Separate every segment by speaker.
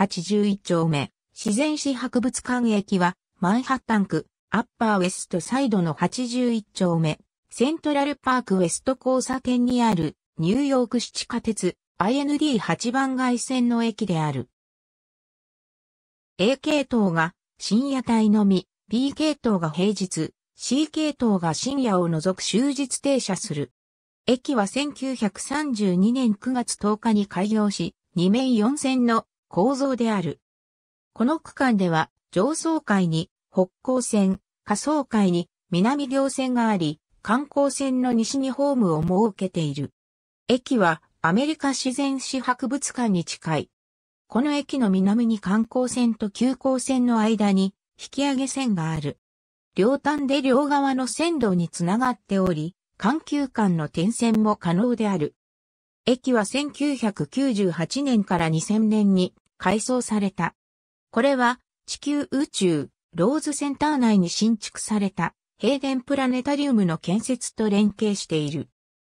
Speaker 1: 81丁目、自然史博物館駅は、マンハッタン区、アッパーウェストサイドの81丁目、セントラルパークウェスト交差点にある、ニューヨーク市地下鉄、IND8 番街線の駅である。A 系統が深夜帯のみ、B 系統が平日、C 系統が深夜を除く終日停車する。駅は1932年9月10日に開業し、2面4線の構造である。この区間では、上層階に北高線、下層階に南両線があり、観光線の西にホームを設けている。駅はアメリカ自然史博物館に近い。この駅の南に観光線と急行線の間に引き上げ線がある。両端で両側の線路につながっており、環球間の点線も可能である。駅は1998年から2000年に改装された。これは地球宇宙ローズセンター内に新築された平原プラネタリウムの建設と連携している。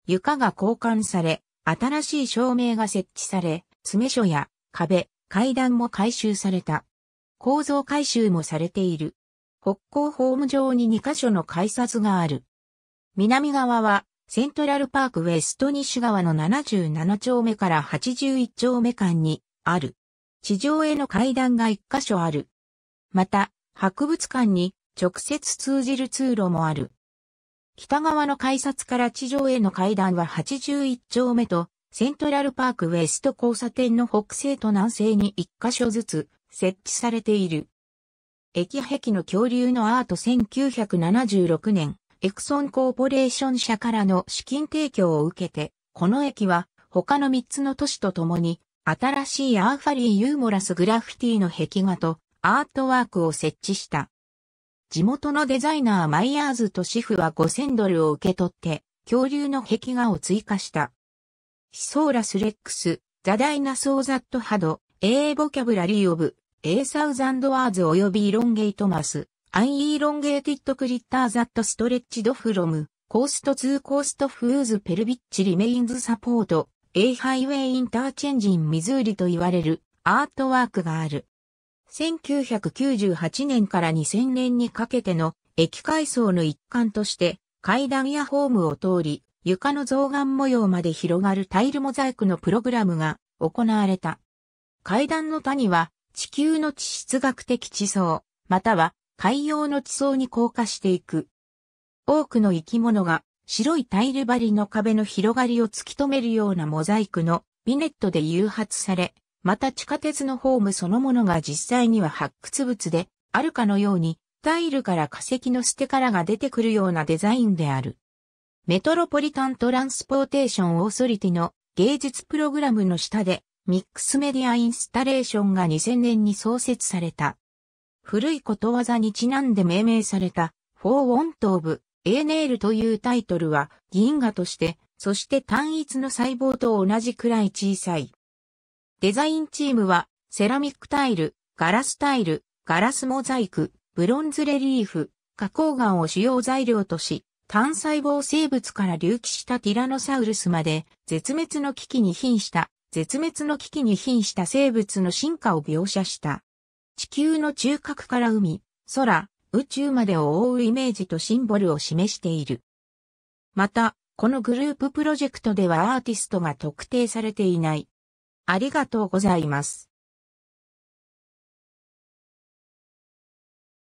Speaker 1: 床が交換され、新しい照明が設置され、詰め所や壁、階段も改修された。構造改修もされている。北港ホーム上に2カ所の改札がある。南側はセントラルパークウェスト西側の77丁目から81丁目間にある。地上への階段が一箇所ある。また、博物館に直接通じる通路もある。北側の改札から地上への階段は81丁目と、セントラルパークウェスト交差点の北西と南西に一箇所ずつ設置されている。駅壁の恐竜のアート1976年、エクソンコーポレーション社からの資金提供を受けて、この駅は他の3つの都市とともに新しいアーファリーユーモラスグラフィティの壁画とアートワークを設置した。地元のデザイナーマイヤーズとシフは5000ドルを受け取って、恐竜の壁画を追加した。ヒソーラスレックス、ザダイナソーザットハド、英ボキャブラリーオブ、エーサウザンドワーズ及びイロンゲイトマス、アンイーロンゲーティッドクリッターザットストレッチドフロム、コーストツーコーストフーズペルビッチリメインズサポート、A ハイウェイインターチェンジンミズーリと言われるアートワークがある。1998年から2000年にかけての駅改装の一環として階段やホームを通り床の造眼模様まで広がるタイルモザイクのプログラムが行われた。階段の谷は地球の地質学的地層、または海洋の地層に降下していく。多くの生き物が白いタイル張りの壁の広がりを突き止めるようなモザイクのビネットで誘発され、また地下鉄のホームそのものが実際には発掘物であるかのように、タイルから化石の捨てからが出てくるようなデザインである。メトロポリタントランスポーテーションオーソリティの芸術プログラムの下でミックスメディアインスタレーションが2000年に創設された。古いことわざにちなんで命名された、フォー・ウォント・オブ・エーネールというタイトルは銀河として、そして単一の細胞と同じくらい小さい。デザインチームは、セラミックタイル、ガラスタイル、ガラスモザイク、ブロンズレリーフ、花崗岩を主要材料とし、単細胞生物から隆起したティラノサウルスまで、絶滅の危機に瀕した、絶滅の危機に瀕した生物の進化を描写した。地球の中核から海、空、宇宙までを覆うイメージとシンボルを示している。また、このグループプロジェクトではアーティストが特定されていない。ありがとうございます。